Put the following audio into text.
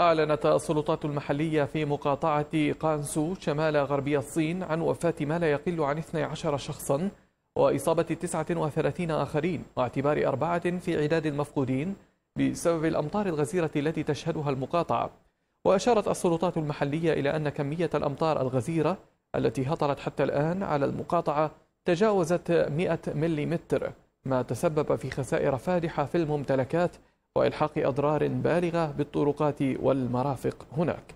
أعلنت السلطات المحلية في مقاطعة قانسو شمال غربي الصين عن وفاة ما لا يقل عن 12 شخصا وإصابة 39 آخرين واعتبار أربعة في عداد المفقودين بسبب الأمطار الغزيرة التي تشهدها المقاطعة وأشارت السلطات المحلية إلى أن كمية الأمطار الغزيرة التي هطلت حتى الآن على المقاطعة تجاوزت 100 مليمتر ما تسبب في خسائر فادحة في الممتلكات وإلحاق أضرار بالغة بالطرقات والمرافق هناك